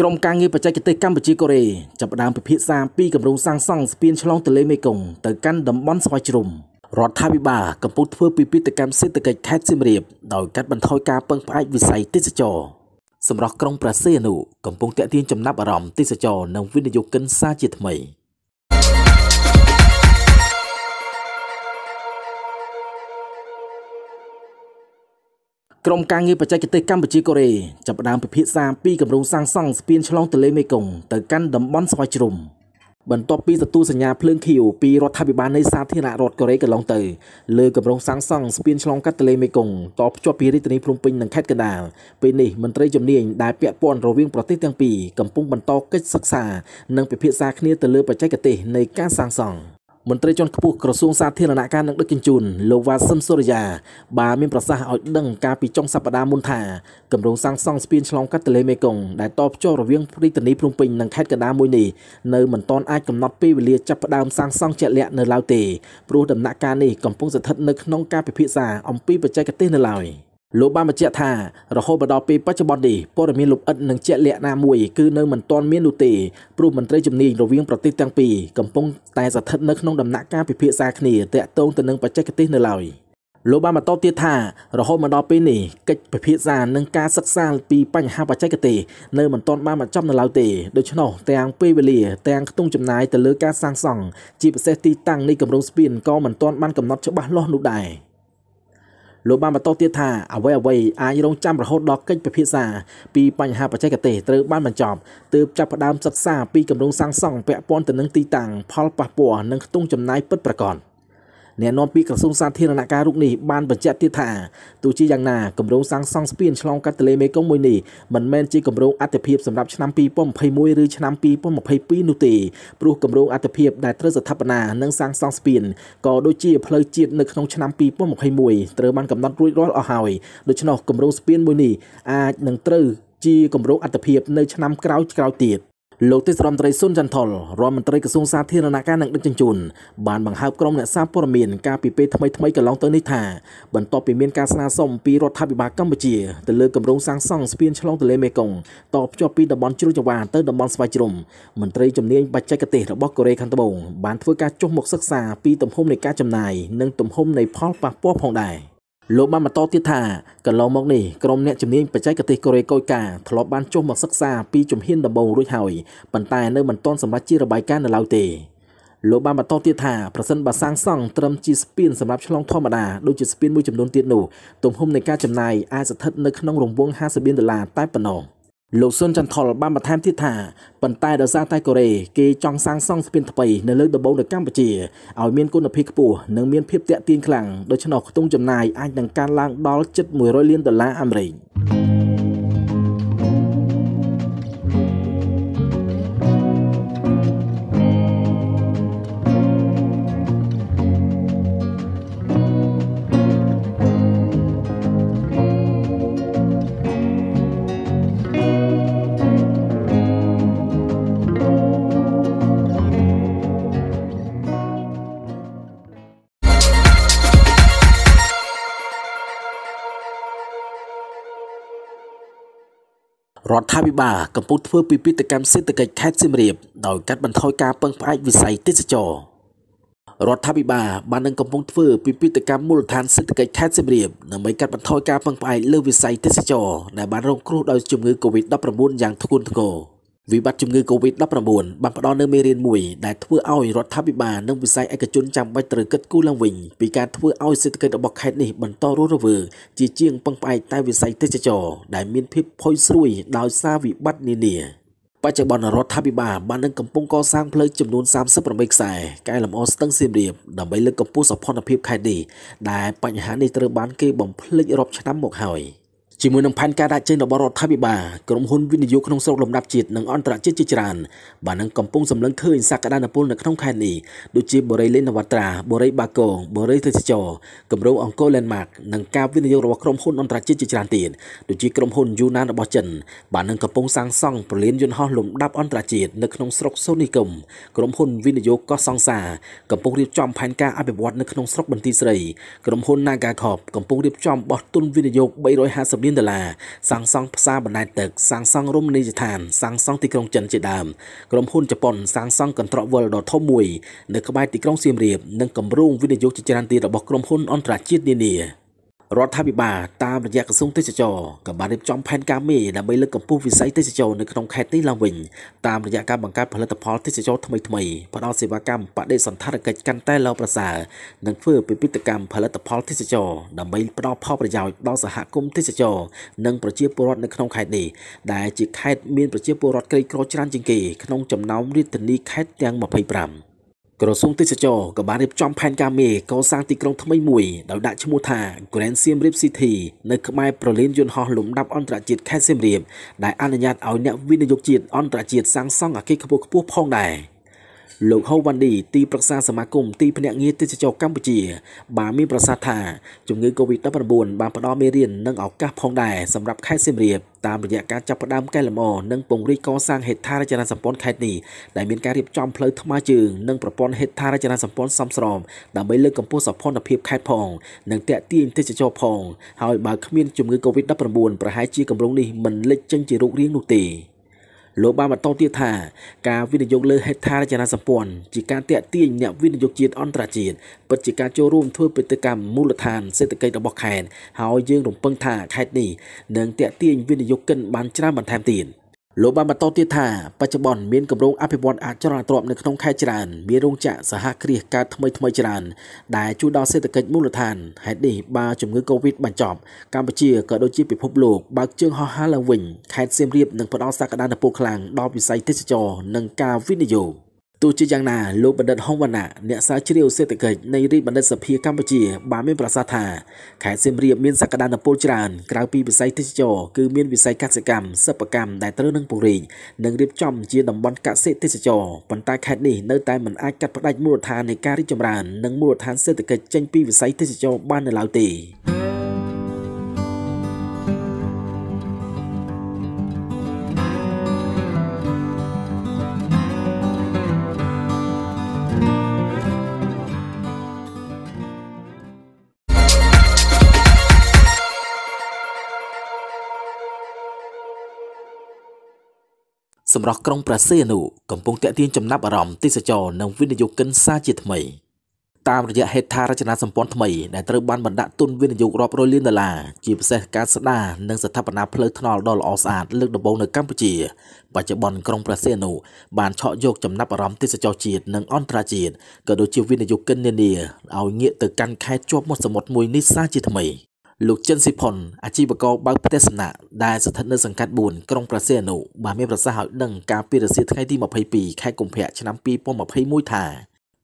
ក្រមការងារបច្ចេកទេសកម្ពុជាកូរ៉េចាប់ផ្ដើមពិភាក្សាពីគម្រោងសាងសង់ស្ពានឆ្លងទន្លេមេគង្គទៅកាន់តំបន់ស្វាយជ្រុំរដ្ឋាភិបាលកំពុងធ្វើពិពិធកម្មសេដ្ឋកិច្ចខេត្តសៀមរាបដោយកាត់បន្ថយការពឹងផ្អែកវិស័យទេសចរសម្រាប់ក្រុងប្រាសេអនុកំពុងតេទៀងចំណាប់អារម្មណ៍ទេសចរនិងវិនិយោគិនសាជាថ្មី។ក្រុមការងារបច្ចេកទេសកម្ពុជាកូរ៉េចាប់ផ្ដើមពិភាក្សាពីគម្រោងសាងសង់ស្ពានឆ្លងទន្លេមេគង្គទៅកាន់តំបន់ស្វាយជ្រុំបន្ទាប់ពីទទួលសញ្ញាភ្លើងខៀវពីរដ្ឋាភិបាលនៃសាធារណរដ្ឋកូរ៉េកន្លងទៅលើគម្រោងសាងសង់ស្ពានឆ្លងកាត់ទន្លេមេគង្គតភ្ជាប់ពីរាជធានីភ្នំពេញនិងខេត្តកណ្ដាលពេលនេះមន្ត្រីជំនាញដែលពាក់ព័ន្ធរវាងប្រទេសទាំងពីរកំពុងបន្តកិច្ចសិក្សានិងពិភាក្សាគ្នាទៅលើបច្ចេកទេសនៃការសាងសង់។មន្ត្រីជាន់ខ្ពស់ក្រសួងសាធារណការនិងដឹកជញ្ជូនលោកវ៉ាសឹមសូរិយាបានមានប្រសាសន៍ឲ្យដឹងការពីចុងសប្តាហ៍មុនថាគម្រោងសាងសង់ស្ពានឆ្លងកាត់ទន្លេមេគង្គដែលតភ្ជាប់រវាងរាជធានីភ្នំពេញនិងខេត្តកណ្ដាលមួយនេះនៅមិនទាន់អាចកំណត់ពេលវេលាចាប់ផ្ដើមសាងសង់ជាក់លាក់នៅឡើយទេព្រោះដំណាក់កាលនេះកំពុងស្ថិតនៅក្នុងការពិភាក្សាអំពីបច្ចេកទេសនៅឡើយ។លោកបានបញ្ជាក់ថារហូតដល់ពេលបច្ចុប្បន្ននេះព័ត៌មានលម្អិតនិងជាក់លាក់ណាមួយគឺនៅមិនទាន់មាននោះទេព្រោះមន្ត្រីជំនាញរវាងប្រទេសទាំងពីរកំពុងតែស្ថិតនៅក្នុងដំណាក់កាលពិភាក្សាគ្នាទាក់ទងទៅនឹងបច្ចេកទេសនៅឡើយលោកបានបន្តទៀតថារហូតមកដល់ពេលនេះកិច្ចពិភាក្សានិងការសិក្សាពីបញ្ហាបច្ចេកទេសនៅមិនទាន់បានបញ្ចប់នៅឡើយទេដូច្នោះទាំងពេលវេលាទាំងខ្ទង់ចំណាយទៅលើការសាងសង់ជាពិសេសទីតាំងនៃគម្រោងស្ពានក៏មិនទាន់បានកំណត់ច្បាស់លាស់នោះដែរ។លោកបានបន្តទៀតថាអ្វីអ្វីអាចរងចាំរហូតដល់កិច្ចពិភាក្សាពីបញ្ហាបច្ចេកទេសត្រូវបានបញ្ចប់ទើបចាប់ផ្ដើមសិក្សាពីគម្រោងសាងសង់ពាក់ព័ន្ធទៅនឹងទីតាំងផលប៉ះពាល់និងខ្ទង់ចំណាយពិតប្រាកដ។អ្នកនាំពាក្យក្រសួងសាធារណការរូបនេះបានបញ្ជាក់ទៀតថាទោះជាយ៉ាងណាគម្រោងសាងសង់ស្ពានឆ្លងកាត់ទន្លេមេគង្គមួយនេះមិនមែនជាគម្រោងអត្ថិភាពសម្រាប់ឆ្នាំ2021ឬឆ្នាំ2022នោះទេព្រោះគម្រោងអត្ថិភាពដែលត្រូវស្ថាបនានិងសាងសង់ស្ពានក៏ដូចជាផ្លូវជាតិនៅក្នុងឆ្នាំ2021ត្រូវបានកំណត់រួចរាល់អស់ហើយដូច្នោះគម្រោងស្ពានមួយនេះអាចនឹងត្រូវជាគម្រោងអត្ថិភាពនៅឆ្នាំក្រោយៗទៀតលោកទេសរដ្ឋមន្ត្រីសុនចន្ទថលរដ្ឋមន្ត្រីក្រសួងសាធារណការនិងដឹកជញ្ជូនបានបង្ហើបក្រុមអ្នកសារព័ត៌មានកាលពីពេលថ្មីថ្មីកន្លងទៅនេះថាបន្ទាប់ពីមានការស្នើសុំពីរដ្ឋាភិបាលកម្ពុជាទៅលើគម្រោងសាងសង់ស្ពានឆ្លងទន្លេមេគង្គតភ្ជាប់ពីតំបន់ជ្រោយចង្វាទៅតំបន់ស្វាយជ្រុំមន្ត្រីជំនាញបច្ចេកទេសរបស់កូរ៉េខាងត្បូងបានធ្វើការចុះមកសិក្សាពីទំហំនៃការចំណាយនិងទំហំនៃផលប៉ះពាល់ផងដែរ។លោកបានបន្តទៀតថាកន្លងមកនេះក្រុមអ្នកជំនាញបច្ចេកទេសកូរ៉េកូយកាធ្លាប់បានចុះមកសិក្សាពីជំហានដំបូងរួចហើយប៉ុន្តែនៅមិនទាន់សម្រេចជារបាយការណ៍នៅឡើយទេលោកបានបន្តទៀតថាប្រសិនបើសាងសង់ត្រឹមជាស្ពានសម្រាប់ឆ្លងធម្មតាដូចជាស្ពានមួយចំនួនទៀតនោះទំហំនៃការចំណាយអាចស្ថិតនៅក្នុងរង្វង់50លានដុល្លារតែប៉ុណ្ណោះ។លោកស៊ុនចន្ទថុលបានបន្ថែមទៀតថាប៉ុន្តែដោយសារតែកូរ៉េគេចង់សាងសង់ស្ពានថ្មីនៅលើដំបូងនៅកម្ពុជាឲ្យមានគុណភាពខ្ពស់និងមានភាពទាក់ទាញខ្លាំងដូច្នោះខ្ទង់ចំណាយអាចនឹងកើនឡើងដល់ជិត100លានដុល្លារអាមេរិក។រដ្ឋាភិបាលកំពុងធ្វើពិពិធកម្មសេដ្ឋកិច្ចខេត្តសៀមរាបដោយកាត់បន្ថយការពឹងផ្អែកវិស័យទេសចររដ្ឋាភិបាលបាននឹងកំពុងធ្វើពិពិធកម្មមូលដ្ឋានសេដ្ឋកិច្ចខេត្តសៀមរាបដើម្បីកាត់បន្ថយការពឹងផ្អែកលើវិស័យទេសចរដែលបានរងគ្រោះដោយជំងឺ Covid-19 យ៉ាងធ្ងន់ធ្ងរ។វិបត្តិជំងឺ Covid-19 បានផ្ដល់នូវមេរៀនមួយដែលធ្វើឲ្យរដ្ឋាភិបាលនិងវិស័យឯកជនចាំបាច់ត្រូវគិតគូរឡើងវិញពីការធ្វើឲ្យសេដ្ឋកិច្ចរបស់ខេត្តនេះបន្តរស់រវើកជាជាងពឹងផ្អែកតែវិស័យទេសចរដែលមានភាពផុយស្រួយដោយសារវិបត្តិនានាច្ចុប្បន្នរដ្ឋាភិបាលបាននឹងកំពុងកសាងផ្លូវចំនួន38ខ្សែកែលម្អស្ទឹងសៀមរាបដើម្បីលើកកម្ពស់សោភ័ណភាពខេត្តនេះដែលបញ្ហានេះត្រូវបានគេបំភ្លេចរាប់ឆ្នាំមកហើយ។ជាមួយនឹងផែនការដាក់ចេញរបស់រដ្ឋាភិបាលក្រុមហ៊ុនវិនិយោគក្នុងស្រុកលំដាប់ជាតិនិងអន្តរជាតិជាច្រើនបាននឹងកំពុងសម្លឹងឃើញសក្តានុពលនៅក្នុងខេត្តនេះដូចជាបូរីលេនវត្រាបូរីបាគងបូរីទេសចរគម្រោងអង្គរ Landmark និងការវិនិយោគរបស់ក្រុមហ៊ុនអន្តរជាតិជាច្រើនទៀតដូចជាក្រុមហ៊ុនយូណានរបស់ចិនបាននឹងកំពុងសាងសង់ប្រលានយន្តហោះលំដាប់អន្តរជាតិនៅក្នុងស្រុកសូនីគមក្រុមហ៊ុនវិនិយោគកោះសង្សាកំពុងរៀបចំផែនការអភិវឌ្ឍនៅក្នុងស្រុកបន្ទាយស្រីក្រុមហ៊ុន Naga Corp កំពុងរៀបចំបោះទុនវិនិយោគ350លានដុល្លារសាងសង់ផ្សារបណ្ដែតទឹកសាងសង់រមណីយដ្ឋានសាងសង់ទីក្រុងចិនជាដើមក្រុមហ៊ុនជប៉ុនសាងសង់កន្ត្រកវិលដ៏ធំមួយនៅក្បែរទីក្រុងសៀមរាប និងគម្រោងវិនិយោគជាច្រើនទៀតរបស់ក្រុមហ៊ុនអន្តរជាតិនានា។រដ្ឋាភិបាលតាមរយៈក្រសួងទេសចរក៏បានរៀបចំផែនការមេដើម្បីលើកកម្ពស់វិស័យទេសចរនៅក្នុងខេត្តនេះឡើងវិញតាមរយៈការបង្កើតផលិតផលទេសចរថ្មីថ្មីផ្តល់សេវាកម្មបដិសណ្ឋារកិច្ចកាន់តែល្អប្រសើរនិងធ្វើពិពិធកម្មផលិតផលទេសចរដើម្បីផ្តល់ផលប្រយោជន៍ដល់សហគមន៍ទេសចរនិងប្រជាពលរដ្ឋនៅក្នុងខេត្តនេះដែលជាខេត្តមានប្រជាពលរដ្ឋក្រីក្រច្រើនជាងគេក្នុងចំណោមរាជធានីខេត្តទាំង25ក្រសួងទេសចរក៏បានរៀបចំផែនការមេកសាងទីក្រុងថ្មីមួយដោយដាក់ឈ្មោះថា Grand Siem Reap City នៅក្បែរប្រលានយន្តហោះលំដាប់អន្តរជាតិខេត្តសៀមរាបដែលអនុញ្ញាតឲ្យអ្នកវិនិយោគជាតិអន្តរជាតិសាងសង់អគារខ្ពស់ៗផងដែរ។លោកហូវ៉ាន់ឌីទីប្រឹក្សាសមាគមទីភ្នាក់ងារទេសចរកម្ពុជា បានមានប្រសាសន៍ថាជំងឺ Covid-19 បានផ្ដល់មេរៀននិងឱកាសផងដែរសម្រាប់ខេត្តសៀមរាបតាមរយៈការចាប់ផ្ដើមកែលម្អនិងពង្រីកកសាងហេដ្ឋារចនាសម្ព័ន្ធខេត្តនេះដែលមានការរៀបចំផ្លូវថ្មើរជើងនិងប្រព័ន្ធហេដ្ឋារចនាសម្ព័ន្ធសមស្របដើម្បីលើកកម្ពស់សោភ័ណភាពខេត្តផង និងទាក់ទាញទេសចរផង ហើយបើគ្មានជំងឺ Covid-19 ប្រហែលជាគម្រោងនេះមិនលេចចេញជារូបរាងនោះទេលោកបានបន្តទៀតថាការវិនិយោគលើហេដ្ឋារចនាសម្ព័ន្ធជាការតេទៀងអ្នកវិនិយោគជាតិអន្តរជាតិពិតជាការចូលរួមធ្វើបេតិកម្មមូលដ្ឋានសេដ្ឋកិច្ចរបស់ខេត្តហើយយើង រំពឹងថាខេត្តនេះនឹងតេទៀងវិនិយោគិនបានច្រើនបន្ថែមទៀត។លោកបានបន្តទៀតថាបច្ចុប្បន្នមានគម្រោងអភិវឌ្ឍអចលនទ្រព្យនៅក្នុងខេត្តច្រើនមានរោងចក្រសហគ្រាសកើតថ្មីថ្មីច្រើនដែលជួយដល់សេដ្ឋកិច្ចមូលដ្ឋានហេតុនេះបើជំងឺ Covid បញ្ចប់កម្ពុជាក៏ដូចជាពិភពលោកបើកជើងហោះហើរឡើងវិញខេត្តសៀមរាបនឹងផ្ដល់សក្តានុពលខ្លាំងដល់វិស័យទេសចរនិងការវិនិយោគ។ទោះជាយ៉ាងណាលោកបណ្ឌិតហុងវណ្ណៈអ្នកស្រាវជ្រាវសេដ្ឋកិច្ចនៃរាជបណ្ឌិតសភាកម្ពុជាបានមានប្រសាសន៍ថាខេត្តសៀមរាបមានសក្តានុពលច្រើនក្រៅពីវិស័យទេសចរគឺមានវិស័យកសិកម្មសិប្បកម្មដែលត្រូវនឹងពង្រីកនិងរៀបចំជាតំបន់កសិទេសចរប៉ុន្តែខេត្តនេះនៅតែមិនអាចកាត់ផ្តាច់មូលដ្ឋាននៃការរីកចម្រើននិងមូលដ្ឋានសេដ្ឋកិច្ចចេញពីវិស័យទេសចរបាននៅឡើយទេ។សម្រាប់ក្រុងប្រាសេនុកំពុងតាក់ទាញចំណាប់អារម្មណ៍ទេសចរនិងវិនិយោគិនសាជាថ្មីតាមរយៈហេដ្ឋារចនាសម្ព័ន្ធថ្មីដែលត្រូវបានបណ្ដាក់ទុនវិនិយោគរាប់រយលានដុល្លារជាពិសេសការស្ដារនិងស្ថាបនាផ្លូវថ្នល់ដ៏ល្អស្អាតលើកដំបូងនៅកម្ពុជា បច្ចុប្បន្នក្រុងព្រះសីហនុបានឆក់យកចំណាប់អារម្មណ៍ទេសចរជាតិនិងអន្តរជាតិក៏ដូចជាវិនិយោគិននានាឲ្យងាកទៅកាន់ខេត្តជាប់មាត់សមុទ្រមួយនេះសាជាថ្មីលោកចិនស៊ីផុនអាជីវករបើកផ្ទះសំណាក់ដែលស្ថិតនៅសង្កាត់4ក្រុងព្រះសីហនុបានមានប្រសាសន៍ឲ្យដឹងការពីរសៀលថ្ងៃទី22ខែកុម្ភៈឆ្នាំ2021ថា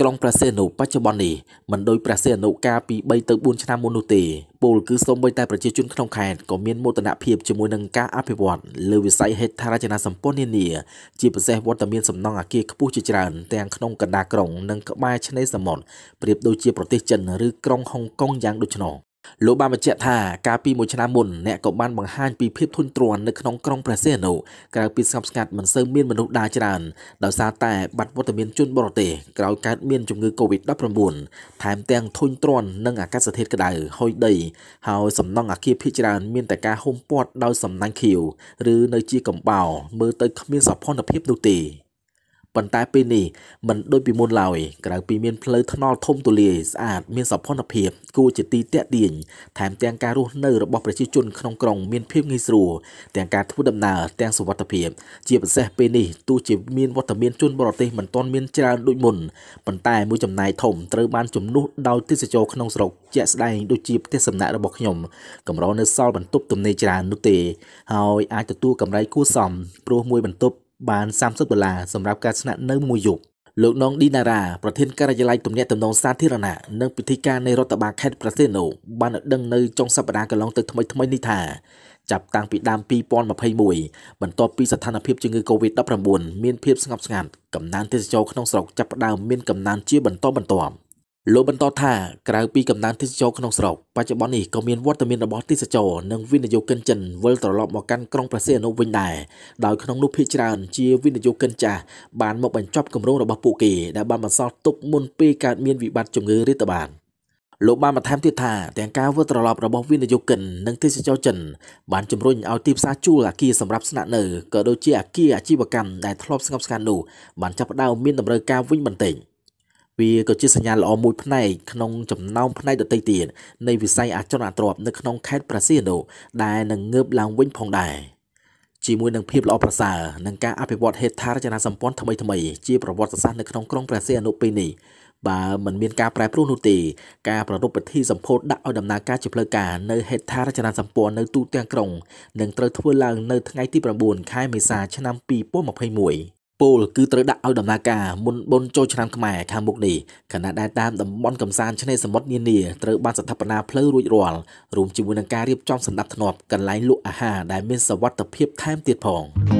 ក្រុងព្រះសីហនុបច្ចុប្បន្ននេះមិនដូចព្រះសីហនុកាលពី3ទៅ4ឆ្នាំមុននោះទេពលគឺសូម្បីតែប្រជាជនក្នុងខេត្តក៏មានមោទនភាពជាមួយនឹងការអភិវឌ្ឍលើវិស័យហេដ្ឋារចនាសម្ព័ន្ធនានាជាពិសេសវត្តមានសំណង់អគារខ្ពស់ជាច្រើន ទាំងក្នុងកណ្ដាលក្រុងនិងក្បែរឆ្នេរសមុទ្រប្រៀបដូចជាប្រទេសចិនឬក្រុងហុងកុងយ៉ាងដូច្នោះលោកបានបញ្ជាក់ថាកាលពីមួយឆ្នាំមុនអ្នកក៏បានបង្ហាញពីភាពធន់ទ្រាំនៅក្នុងក្រុងព្រះសីហនុក្រៅពីស្ងប់ស្ងាត់មិនសូវមានមនុស្សដើរច្រើនដោយសារតែបាត់វត្តមានជនបរទេសក្រោយកើតមានជំងឺ Covid-19 ថែមទាំងធន់ទ្រាំនឹងអាកាសធាតុក្តៅហុយដីហើយសំណង់អគារភាគច្រើនមានតែការហុំព័ទ្ធដោយសំណាញ់ខៀវឬនៅជាកំបោរមើលទៅគ្មានសោភ័ណភាពនោះទេប៉ុន្តែពេលនេះมันដូចពីមុនឡើយក្រៅពីមានផ្លូវថ្នល់ធំទូលាយស្អាត មានសោភ័ណភាពគួរជាទីទាក់ទាញថែមទាំងការរស់នៅរបស់ប្រជាជនក្នុងក្រុង មានភាពងាយស្រួលទាំងការធ្វើដំណើរទាំងសុវត្ថិភាពជាពិសេសពេលនេះទោះជាមានវត្តមានជនបរទេសមិនទាន់មានច្រើនដូចមុនប៉ុន្តែមួយចំណាយធំត្រូវបានជំនួសដោយទេសចរក្នុងស្រុកជាក់ស្ដែងដូចជាផ្ទះសំណាក់របស់ខ្ញុំកម្រនៅសល់បន្ទប់ទំនេរច្រើននោះទេ ហើយអាចទទួលកម្រៃគួរសមព្រោះមួយបន្ទប់បាន30ដុល្លារសម្រាប់ការស្នាក់នៅមួយយប់លោកនងឌីណារ៉ាប្រធានការិយាល័យទំនាក់ទំនងសាធារណៈនិងពិធីការនៃរដ្ឋបាលខេត្តប្រាសេណូបានដឹងនៅចុងសប្តាហ៍កន្លងទៅថ្មីថ្មីនេះថាចាប់តាំងពីដើម2021បន្ទាប់ពីស្ថានភាពជំងឺ Covid-19 មានភាព ស្ងប់ស្ងាត់កំណើនទេសចរក្នុងស្រុកចាប់ផ្ដើមមានកំណើនជាបន្តបន្ទាប់លោកបន្តថាក្រៅពីកំណើនទេសចរក្នុងស្រុកបច្ចុប្បន្ននេះក៏មានវត្តមានរបស់ទេសចរនិងវិនិយោគិនចិនវិលត្រឡប់មកកាន់ក្រុងព្រះសីហនុវិញដែរដោយក្នុងនោះភាគច្រើនជាវិនិយោគិនចាស់បានមកបញ្ចប់គម្រោងរបស់ពួកគេដែលបានបន្សល់ទុកមុនពេលកើតមានវិបត្តិជំងឺរាតត្បាតលោកបានបន្ថែមទៀតថាទាំងការវិលត្រឡប់របស់វិនិយោគិននិងទេសចរចិន បានជំរុញឲ្យទីផ្សារជួលអគារសម្រាប់ស្នាក់នៅក៏ដូចជាអគារអាជីវកម្មដែលធ្លាប់ស្ងប់ស្ងាត់នោះបានចាប់ផ្ដើមមានតម្រូវការវិញបន្តិច។វាក៏ជាសញ្ញាល្អមួយផ្នែកក្នុងចំណោមផ្នែកដទៃទៀតនៃវិស័យអចលនទ្រព្យនៅក្នុងខេត្តប្រាស៊ីណូដែលនឹងងើបឡើងវិញផងដែរជាមួយនឹងភាពល្អប្រសើរនិងការអភិវឌ្ឍហេដ្ឋារចនាសម្ព័ន្ធថ្មីថ្មី ជាប្រវត្តិសាស្ត្រនៅក្នុងក្រុងព្រះសីហនុពេលនេះបើមិនមានការប្រែប្រួលនោះទេការប្ររពពិធីសម្ពោធដាក់ឲ្យដំណើរការជាផ្លូវការនៅហេដ្ឋារចនាសម្ព័ន្ធនៅទូទាំងក្រុងនឹងត្រូវធ្វើឡើងនៅថ្ងៃទី9ខែមេសាឆ្នាំ2021ពលគឺត្រូវដាក់ឲ្យដំណើរការមុនបុណ្យចូលឆ្នាំខ្មែរខាងមុខនេះខណៈដែលតាមតំបន់កំសាន្តឆ្នេរសមុទ្រនានាត្រូវបានស្ថាបនាផ្លូវរួចរាល់រួមជាមួយនឹងការរៀបចំសម្ដាប់ធ្នាប់កន្លែងលក់អាហារដែលមានសវត្ថិភាពថែមទៀតផង។